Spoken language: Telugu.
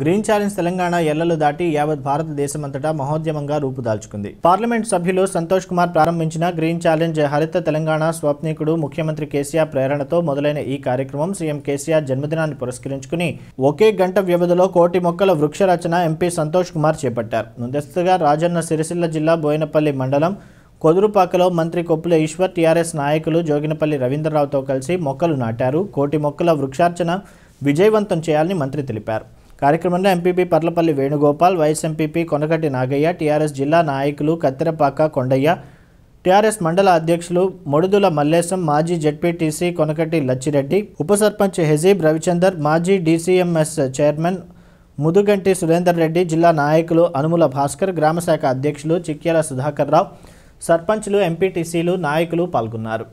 గ్రీన్ ఛాలెంజ్ తెలంగాణ ఎల్లలు దాటి యావత్ భారతదేశమంతటా మహోద్యమంగా రూపుదాల్చుకుంది పార్లమెంట్ సభ్యులు సంతోష్ కుమార్ ప్రారంభించిన గ్రీన్ ఛాలెంజ్ హరిత తెలంగాణ స్వప్నీకుడు ముఖ్యమంత్రి కేసీఆర్ ప్రేరణతో మొదలైన ఈ కార్యక్రమం సీఎం కేసీఆర్ జన్మదినాన్ని పురస్కరించుకుని ఒకే గంట వ్యవధిలో కోటి మొక్కల వృక్షరచన ఎంపీ సంతోష్ కుమార్ చేపట్టారు ముందస్తుగా రాజన్న సిరిసిల్ల జిల్లా బోయినపల్లి మండలం కొదురుపాకలో మంత్రి కొప్పుల ఈశ్వర్ టీఆర్ఎస్ నాయకులు జోగినపల్లి రవీంద్రరావుతో కలిసి మొక్కలు నాటారు కోటి మొక్కల వృక్షార్చన విజయవంతం చేయాలని మంత్రి తెలిపారు కార్యక్రమంలో MPP Parlapalli Venugopal vice MPP Konakati Nagaiah TRS జిల్లా నాయకులు కత్తెరపాక కొండయ్య టీఆర్ఎస్ మండల అధ్యక్షులు మొడుదుల మల్లేశం మాజీ జడ్పీటీసీ కొనకటి లచ్చిరెడ్డి ఉప సర్పంచ్ హెజీబ్ రవిచందర్ మాజీ డీసీఎంఎస్ చైర్మన్ ముదుగంటి సురేందర్ రెడ్డి జిల్లా నాయకులు అనుముల భాస్కర్ గ్రామశాఖ అధ్యక్షులు చిక్యాల సుధాకర్ రావు సర్పంచ్లు ఎంపీటీసీలు నాయకులు పాల్గొన్నారు